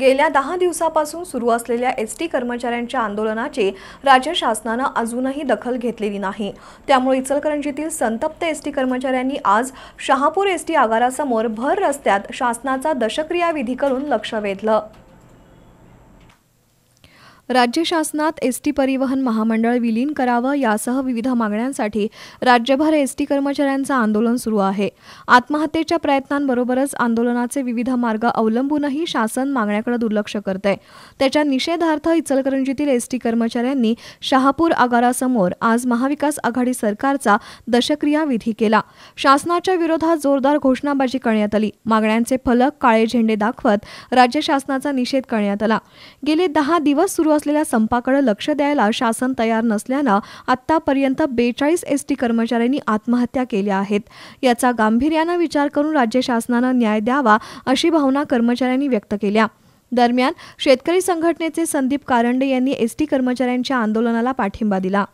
गेल्या दहा दिवसापासून सुरू असलेल्या एस टी कर्मचाऱ्यांच्या आंदोलनाची राज्य शासनानं अजूनही दखल घेतलेली नाही त्यामुळे इचलकरंजीतील संतप्त एस टी कर्मचाऱ्यांनी आज शहापूर एस टी आगारासमोर भर रस्त्यात शासनाचा दशक्रिया विधी करून लक्ष वेधलं राज्य शासनात एस टी परिवहन महामंडळ विलीन करावं यासह विविध मागण्यांसाठी राज्यभर एस टी कर्मचाऱ्यांचं आंदोलन सुरू आहे आत्महत्येच्या प्रयत्नांबरोबरच आंदोलनाचे विविध मार्ग अवलंबूनही शासन मागण्याकडे दुर्लक्ष करत आहे त्याच्या निषेधार्थ इचलकरंजीतील एस टी कर्मचाऱ्यांनी शहापूर आगारासमोर आज महाविकास आघाडी सरकारचा दशक्रिया विधी केला शासनाच्या विरोधात जोरदार घोषणाबाजी करण्यात आली मागण्यांचे फलक काळे झेंडे दाखवत राज्य शासनाचा निषेध करण्यात आला गेले दहा दिवस सुरू असलेल्या संपाकडे लक्ष द्यायला शासन तयार नसल्यानं आतापर्यंत बेचाळीस एस टी कर्मचाऱ्यांनी आत्महत्या केल्या आहेत याचा गांभीर्यानं विचार करून राज्य शासनानं न्याय द्यावा अशी भावना कर्मचाऱ्यांनी व्यक्त केल्या दरम्यान शेतकरी संघटनेचे संदीप कारंडे यांनी एसटी कर्मचाऱ्यांच्या आंदोलनाला पाठिंबा दिला